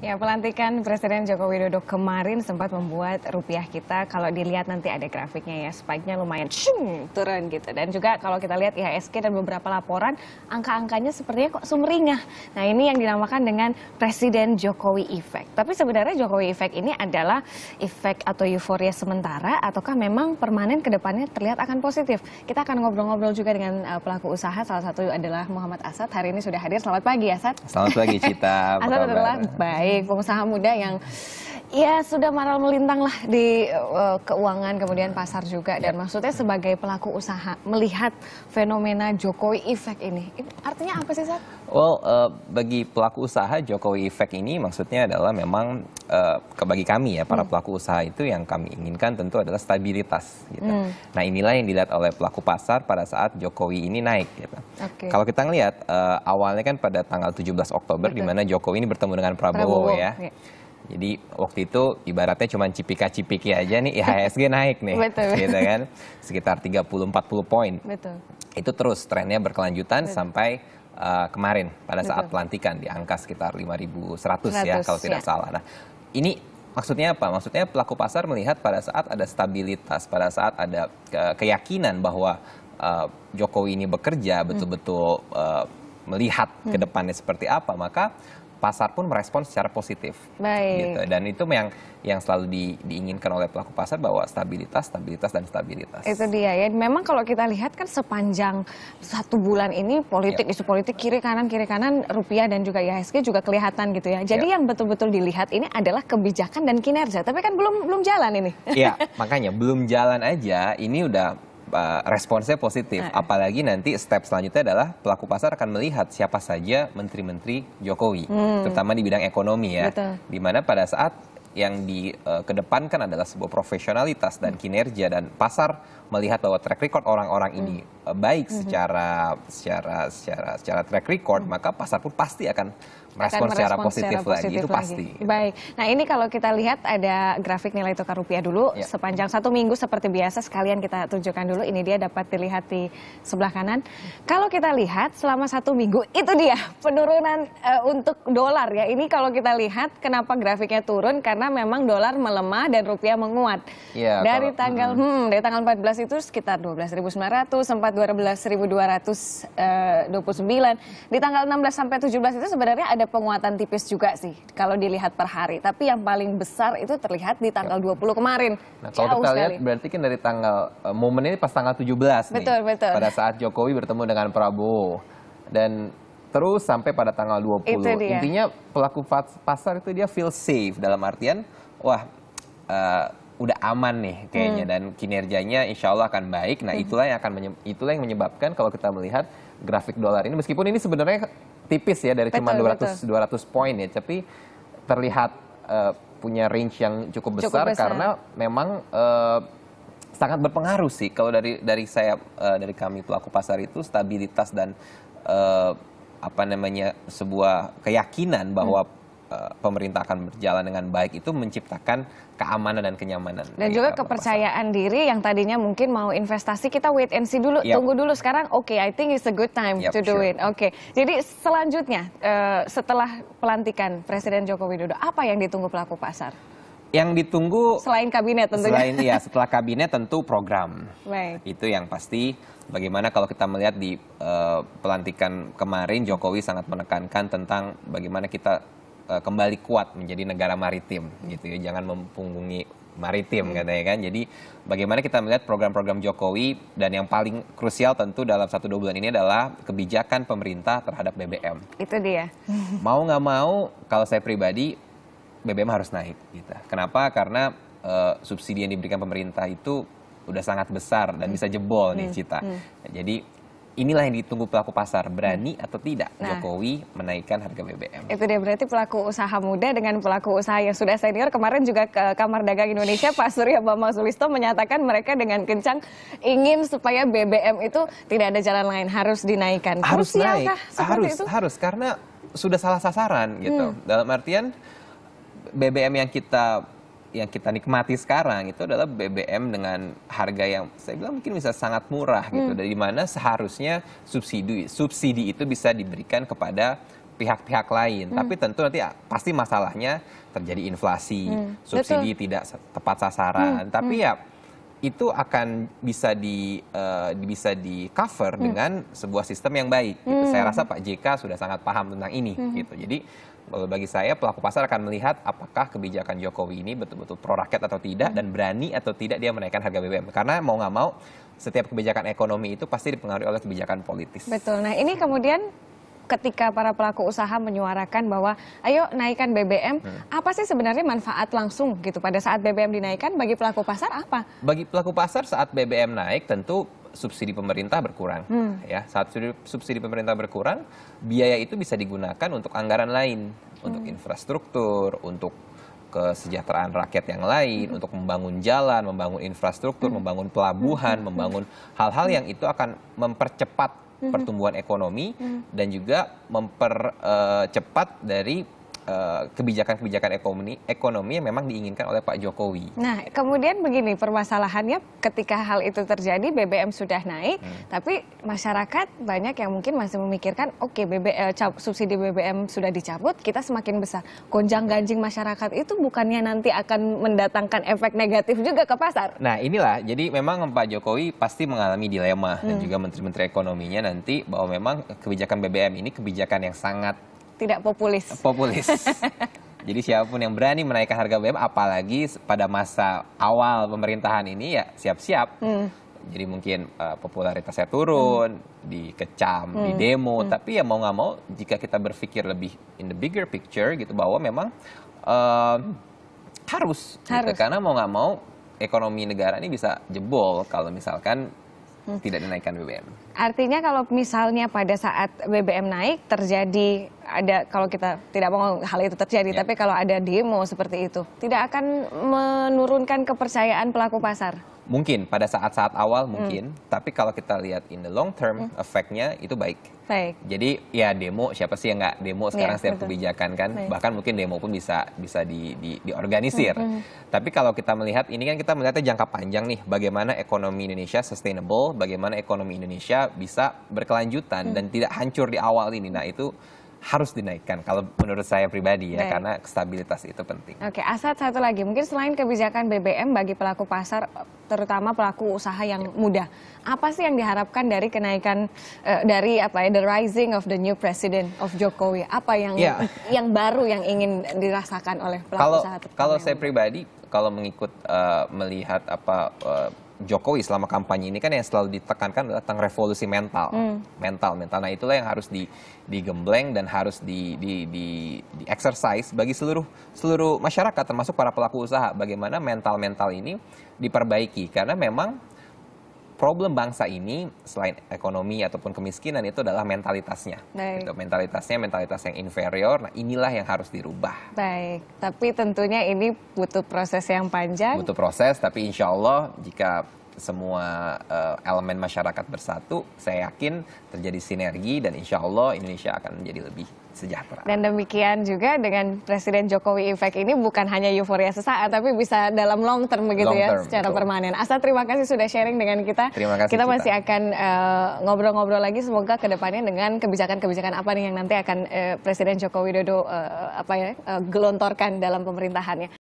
Ya, pelantikan Presiden Joko Widodo kemarin sempat membuat rupiah kita kalau dilihat nanti ada grafiknya ya, spike-nya lumayan shung, turun gitu. Dan juga kalau kita lihat IHSG dan beberapa laporan, angka-angkanya sepertinya kok sumringah. Nah, ini yang dinamakan dengan Presiden Jokowi Effect. Tapi sebenarnya Jokowi Effect ini adalah efek atau euforia sementara ataukah memang permanen ke depannya terlihat akan positif. Kita akan ngobrol-ngobrol juga dengan eh, pelaku usaha, salah satu adalah Muhammad Asad. Hari ini sudah hadir. Selamat pagi, Asad. Selamat pagi, Cita. Asad adalah baik sebagai pengusaha muda yang Ya sudah maral melintang lah di uh, keuangan kemudian pasar juga dan ya. maksudnya sebagai pelaku usaha melihat fenomena Jokowi Effect ini, artinya apa sih Sat? Well uh, bagi pelaku usaha Jokowi Effect ini maksudnya adalah memang uh, eh, bagi kami ya para hmm. pelaku usaha itu yang kami inginkan tentu adalah stabilitas. Gitu. Hmm. Nah inilah yang dilihat oleh pelaku pasar pada saat Jokowi ini naik. Gitu. Okay. Kalau kita ngelihat uh, awalnya kan pada tanggal 17 Oktober di mana Jokowi ini bertemu dengan Prabowo, Prabowo. ya. Yeah. Jadi waktu itu ibaratnya cuma cipika-cipiki aja nih IHSG ya naik nih. Betul. Gitu kan. Sekitar 30 40 poin. Betul. Itu terus trennya berkelanjutan Betul. sampai uh, kemarin pada Betul. saat pelantikan di angka sekitar 5100 ya kalau tidak ya. salah. Nah, ini maksudnya apa? Maksudnya pelaku pasar melihat pada saat ada stabilitas, pada saat ada keyakinan bahwa eh, Jokowi ini bekerja hmm. betul-betul eh, melihat hmm. ke depannya seperti apa, maka pasar pun merespon secara positif. Baik. Gitu. Dan itu yang yang selalu di, diinginkan oleh pelaku pasar bahwa stabilitas, stabilitas dan stabilitas. Itu dia ya. Memang kalau kita lihat kan sepanjang satu bulan ini politik yep. Ya. isu politik kiri kanan kiri kanan rupiah dan juga IHSG juga kelihatan gitu ya. Jadi yep. Ya. yang betul-betul dilihat ini adalah kebijakan dan kinerja. Tapi kan belum belum jalan ini. Iya, makanya belum jalan aja. Ini udah Eh, responsnya positif. Uh. Apalagi nanti step selanjutnya adalah pelaku pasar akan melihat siapa saja menteri-menteri Jokowi, hmm. terutama di bidang ekonomi ya. Betul. Dimana pada saat yang dikedepankan adalah sebuah profesionalitas dan hmm. kinerja dan pasar melihat bahwa track record orang-orang ini hmm. eh, baik hmm. secara secara secara secara track record maka pasar pun pasti akan merespon, secara, secara, positif secara positif lagi itu lagi. pasti. Baik. Nah, ini kalau kita lihat ada grafik nilai tukar rupiah dulu ya. sepanjang satu minggu seperti biasa sekalian kita tunjukkan dulu ini dia dapat dilihat di sebelah kanan. Kalau kita lihat selama satu minggu itu dia penurunan uh, untuk dolar ya. Ini kalau kita lihat kenapa grafiknya turun karena karena memang dolar melemah dan rupiah menguat. Ya, dari kalau, tanggal hmm. Hmm, dari tanggal 14 itu sekitar 12.900 sempat 12.229. Eh, di tanggal 16 sampai 17 itu sebenarnya ada penguatan tipis juga sih kalau dilihat per hari, tapi yang paling besar itu terlihat di tanggal ya. 20 kemarin. Nah, kalau kita lihat sekali. berarti kan dari tanggal uh, momen ini pas tanggal 17 betul, nih. Betul, betul. Pada saat Jokowi bertemu dengan Prabowo dan terus sampai pada tanggal 20. Intinya pelaku pasar itu dia feel safe dalam artian wah uh, udah aman nih kayaknya hmm. dan kinerjanya insya Allah akan baik. Nah, hmm. itulah yang akan itulah yang menyebabkan kalau kita melihat grafik dolar ini meskipun ini sebenarnya tipis ya dari cuma 200 betul. 200 poin ya, tapi terlihat uh, punya range yang cukup besar, besar. karena memang uh, sangat berpengaruh sih kalau dari dari saya uh, dari kami pelaku pasar itu stabilitas dan uh, apa namanya sebuah keyakinan bahwa hmm pemerintah akan berjalan dengan baik itu menciptakan keamanan dan kenyamanan. Dan iya, juga kepercayaan pasar. diri yang tadinya mungkin mau investasi kita wait and see dulu, yep. tunggu dulu sekarang oke okay, I think it's a good time yep, to do sure. it. Oke. Okay. Jadi selanjutnya eh, setelah pelantikan Presiden Joko Widodo apa yang ditunggu pelaku pasar? yang ditunggu selain kabinet tentunya. Selain ya setelah kabinet tentu program. Baik. Itu yang pasti bagaimana kalau kita melihat di uh, pelantikan kemarin Jokowi sangat menekankan tentang bagaimana kita uh, kembali kuat menjadi negara maritim gitu ya. Jangan mempunggungi maritim hmm. katanya kan. Jadi bagaimana kita melihat program-program Jokowi dan yang paling krusial tentu dalam satu dua bulan ini adalah kebijakan pemerintah terhadap BBM. Itu dia. Mau nggak mau kalau saya pribadi BBM harus naik gitu. Kenapa? Karena uh, subsidi yang diberikan pemerintah itu udah sangat besar dan hmm. bisa jebol hmm. nih cita. Hmm. Nah, jadi inilah yang ditunggu pelaku pasar berani hmm. atau tidak nah, Jokowi menaikkan harga BBM. Itu dia berarti pelaku usaha muda dengan pelaku usaha yang sudah senior kemarin juga ke Kamar Dagang Indonesia Pak Surya Bambang Sulisto menyatakan mereka dengan kencang ingin supaya BBM itu tidak ada jalan lain harus dinaikkan. Harus Terus naik, harus itu? harus karena sudah salah sasaran gitu. Hmm. Dalam artian BBM yang kita yang kita nikmati sekarang itu adalah BBM dengan harga yang saya bilang mungkin bisa sangat murah gitu hmm. dari mana seharusnya subsidi subsidi itu bisa diberikan kepada pihak-pihak lain. Hmm. Tapi tentu nanti ah, pasti masalahnya terjadi inflasi, hmm. subsidi Betul. tidak tepat sasaran. Hmm. Tapi hmm. ya itu akan bisa di uh, bisa di cover hmm. dengan sebuah sistem yang baik. Gitu. Hmm. Saya rasa Pak JK sudah sangat paham tentang ini. Hmm. Gitu. Jadi eh, bagi saya pelaku pasar akan melihat apakah kebijakan Jokowi ini betul-betul pro rakyat atau tidak hmm. dan berani atau tidak dia menaikkan harga BBM. Karena mau nggak mau setiap kebijakan ekonomi itu pasti dipengaruhi oleh kebijakan politis. Betul. Nah ini kemudian ketika para pelaku usaha menyuarakan bahwa ayo naikkan BBM, hmm. apa sih sebenarnya manfaat langsung gitu pada saat BBM dinaikkan bagi pelaku pasar apa? Bagi pelaku pasar saat BBM naik tentu subsidi pemerintah berkurang hmm. ya saat subsidi pemerintah berkurang biaya itu bisa digunakan untuk anggaran lain hmm. untuk infrastruktur untuk kesejahteraan rakyat yang lain hmm. untuk membangun jalan, membangun infrastruktur, hmm. membangun pelabuhan, hmm. membangun hal-hal yang itu akan mempercepat pertumbuhan ekonomi hmm. dan juga mempercepat eh, dari Eh, kebijakan-kebijakan ekonomi ekonomi yang memang diinginkan oleh Pak Jokowi. Nah, kemudian begini permasalahannya ketika hal itu terjadi BBM sudah naik, hmm. tapi masyarakat banyak yang mungkin masih memikirkan oke okay, BBM eh, subsidi BBM sudah dicabut, kita semakin besar. Gonjang-ganjing masyarakat itu bukannya nanti akan mendatangkan efek negatif juga ke pasar. Nah, inilah jadi memang Pak Jokowi pasti mengalami dilema hmm. dan juga menteri-menteri ekonominya nanti bahwa memang kebijakan BBM ini kebijakan yang sangat tidak populis. Populis. Jadi siapapun yang berani menaikkan harga BBM, apalagi pada masa awal pemerintahan ini ya siap-siap. Hmm. Jadi mungkin uh, popularitasnya turun, hmm. dikecam, hmm. di demo. Hmm. Tapi ya mau nggak mau, jika kita berpikir lebih in the bigger picture gitu bahwa memang uh, eh, harus, harus. Gitu. karena mau nggak mau ekonomi negara ini bisa jebol kalau misalkan hmm. tidak dinaikkan BBM. Artinya kalau misalnya pada saat BBM naik terjadi ada kalau kita tidak mau hal itu terjadi, ya. tapi kalau ada demo seperti itu, tidak akan menurunkan kepercayaan pelaku pasar. Mungkin pada saat-saat awal hmm. mungkin, hmm. tapi kalau kita lihat in the long term hmm. efeknya itu baik. Baik. Jadi ya demo siapa sih yang nggak demo iya, sekarang ya, setiap betul. kebijakan kan, baik. bahkan mungkin demo pun bisa bisa di, di diorganisir. Hmm, hmm. Tapi kalau kita melihat ini kan kita melihatnya jangka panjang nih, bagaimana ekonomi Indonesia sustainable, bagaimana ekonomi Indonesia bisa berkelanjutan hmm. dan tidak hancur di awal ini. Nah itu harus dinaikkan kalau menurut saya pribadi ya Baik. karena stabilitas itu penting. Oke, aset satu lagi mungkin selain kebijakan BBM bagi pelaku pasar terutama pelaku usaha yang ya. muda, apa sih yang diharapkan dari kenaikan uh, dari apa ya the rising of the new president of Jokowi? Apa yang ya. yang baru yang ingin dirasakan oleh pelaku kalau, usaha? Kalau saya pribadi kalau mengikut uh, melihat apa uh, Jokowi selama kampanye ini kan yang selalu ditekankan adalah tentang revolusi mental, hmm. mental, mental. Nah itulah yang harus di, digembleng dan harus di, di, di, di exercise bagi seluruh seluruh masyarakat termasuk para pelaku usaha. Bagaimana mental mental ini diperbaiki karena memang problem bangsa ini selain ekonomi ataupun kemiskinan itu adalah mentalitasnya. Baik. Gitu, mentalitasnya mentalitas yang inferior. Nah, inilah yang harus dirubah. Baik, tapi tentunya ini butuh proses yang panjang. Butuh proses, tapi insya Allah jika semua uh, elemen masyarakat bersatu, saya yakin terjadi sinergi dan insya Allah Indonesia akan menjadi lebih sejahtera. Dan demikian juga dengan Presiden Jokowi Effect ini bukan hanya euforia sesaat tapi bisa dalam long term begitu long ya term, secara betul. permanen. Asa terima kasih sudah sharing dengan kita. Terima kasih. Kita masih cita. akan eh, ngobrol-ngobrol uh, lagi semoga kedepannya dengan kebijakan-kebijakan apa nih yang nanti akan uh, Presiden Joko Widodo uh, apa ya uh, gelontorkan dalam pemerintahannya.